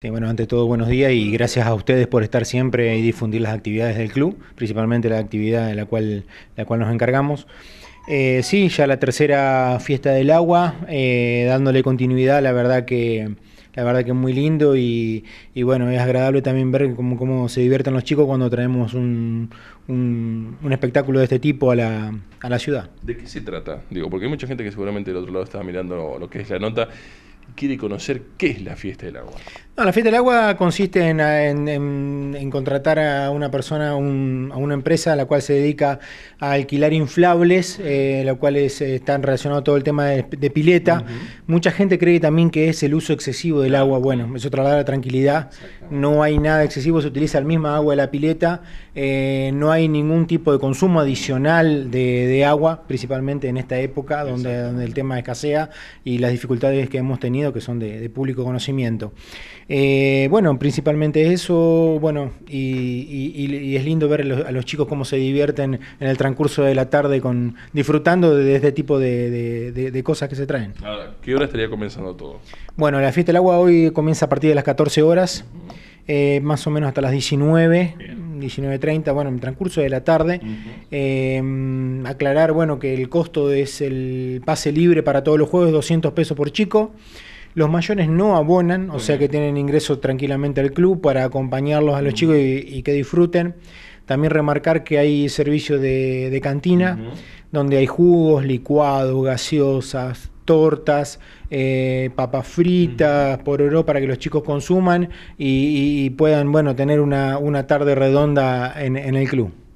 Sí, bueno, ante todo buenos días y gracias a ustedes por estar siempre y difundir las actividades del club, principalmente la actividad de la cual, la cual nos encargamos. Eh, sí, ya la tercera fiesta del agua, eh, dándole continuidad, la verdad que la verdad que es muy lindo y, bueno, es agradable también ver cómo, se diviertan los chicos cuando traemos un, espectáculo de este tipo a la, a la, ciudad. ¿De qué se trata? Digo, porque hay mucha gente que seguramente del otro lado está mirando lo que es la nota, quiere conocer qué es la fiesta del agua la fiesta del agua consiste en, contratar a una persona, a una empresa a la cual se dedica a alquilar inflables, eh, la cual eh, está están relacionado todo el tema de, pileta. Mucha gente cree también que es el uso excesivo del agua. Bueno, eso traslada la tranquilidad. No hay nada excesivo, se utiliza el mismo agua de la pileta. Eh, no hay ningún tipo de consumo adicional de, agua, principalmente en esta época donde, el tema escasea y las dificultades que hemos tenido que son de público conocimiento. Eh, bueno, principalmente eso, bueno, y, es lindo ver a los, chicos cómo se divierten en el transcurso de la tarde con disfrutando de, este tipo de, cosas que se traen. Ah, ¿Qué hora estaría comenzando todo? Bueno, la fiesta del agua hoy comienza a partir de las 14 horas, eh, más o menos hasta las 19. 19.30, bueno, en el transcurso de la tarde. Eh, aclarar, bueno, que el costo es el pase libre para todos los juegos, 200 pesos por chico. Los mayores no abonan, o sea que tienen ingreso tranquilamente al club para acompañarlos a los mm. chicos y, que disfruten. También remarcar que hay servicio de, cantina, donde hay jugos, licuados, gaseosas, tortas, eh, papas fritas, por oro para que los chicos consuman y, puedan bueno, tener una, una tarde redonda en el club.